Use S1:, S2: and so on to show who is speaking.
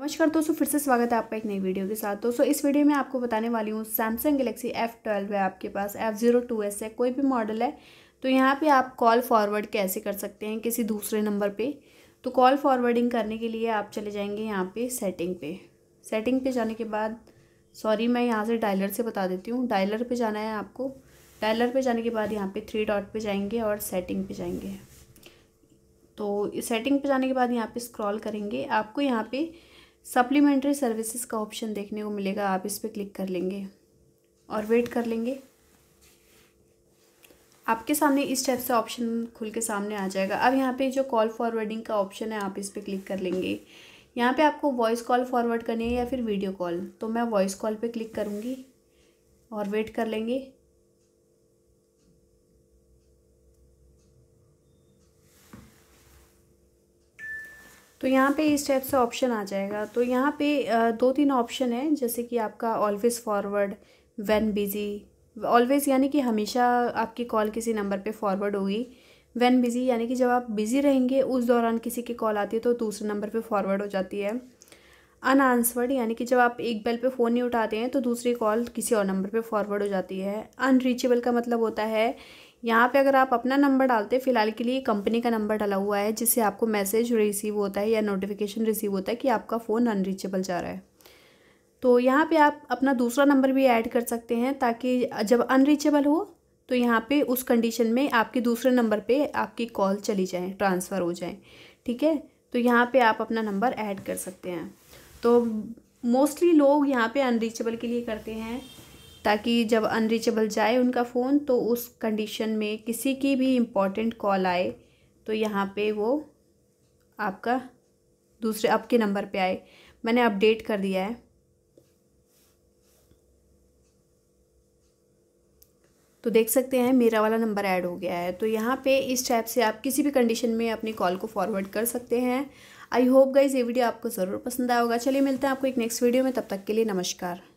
S1: नमस्कार दोस्तों फिर से स्वागत है आपका एक नई वीडियो के साथ दोस्तों इस वीडियो में आपको बताने वाली हूँ सैमसंग गलेक्सी एफ़ ट्वेल्व है आपके पास एफ़ ज़ीरो टू एस है कोई भी मॉडल है तो यहाँ पे आप कॉल फॉरवर्ड कैसे कर सकते हैं किसी दूसरे नंबर पे तो कॉल फॉरवर्डिंग करने के लिए आप चले जाएंगे यहाँ पर सेटिंग पे सेटिंग पे जाने के बाद सॉरी मैं यहाँ से डायलर से बता देती हूँ डायलर पर जाना है आपको डायलर पर जाने के बाद यहाँ पर थ्री डॉट पर जाएंगे और सेटिंग पर जाएंगे तो सेटिंग पर जाने के बाद यहाँ पर स्क्रॉल करेंगे आपको यहाँ पर सप्लीमेंट्री सर्विसेज का ऑप्शन देखने को मिलेगा आप इस पर क्लिक कर लेंगे और वेट कर लेंगे आपके सामने इस टाइप से ऑप्शन खुल के सामने आ जाएगा अब यहाँ पे जो कॉल फॉरवर्डिंग का ऑप्शन है आप इस पर क्लिक कर लेंगे यहाँ पे आपको वॉइस कॉल फॉरवर्ड करनी है या फिर वीडियो कॉल तो मैं वॉइस कॉल पे क्लिक करूँगी और वेट कर लेंगे तो यहाँ पे इस टाइप से ऑप्शन आ जाएगा तो यहाँ पे दो तीन ऑप्शन है जैसे कि आपका always forward when busy always यानी कि हमेशा आपकी कॉल किसी नंबर पे फॉरवर्ड होगी वैन बिज़ी यानी कि जब आप बिज़ी रहेंगे उस दौरान किसी की कॉल आती है तो दूसरे नंबर पे फॉरवर्ड हो जाती है अनआंसवर्ड यानी कि जब आप एक बेल पे फ़ोन नहीं उठाते हैं तो दूसरी कॉल किसी और नंबर पे फॉरवर्ड हो जाती है अनरीचेबल का मतलब होता है यहाँ पे अगर आप अपना नंबर डालते हैं फिलहाल के लिए कंपनी का नंबर डाला हुआ है जिससे आपको मैसेज रिसीव होता है या नोटिफिकेशन रिसीव होता है कि आपका फ़ोन अनरीचेबल जा रहा है तो यहाँ पे आप अपना दूसरा नंबर भी ऐड कर सकते हैं ताकि जब अनरीचेबल हो तो यहाँ पे उस कंडीशन में आपके दूसरे नंबर पे आपकी कॉल चली जाए ट्रांसफ़र हो जाए ठीक है तो यहाँ पे आप अपना नंबर ऐड कर सकते हैं तो मोस्टली लोग यहाँ पे अनरीचेबल के लिए करते हैं ताकि जब अनरीचेबल जाए उनका फ़ोन तो उस कंडीशन में किसी की भी इम्पॉर्टेंट कॉल आए तो यहाँ पे वो आपका दूसरे आपके नंबर पे आए मैंने अपडेट कर दिया है तो देख सकते हैं मेरा वाला नंबर ऐड हो गया है तो यहाँ पे इस टाइप से आप किसी भी कंडीशन में अपनी कॉल को फॉरवर्ड कर सकते हैं आई होप गाइज ये वीडियो आपको ज़रूर पसंद आया होगा चलिए मिलते हैं आपको एक नेक्स्ट वीडियो में तब तक के लिए नमस्कार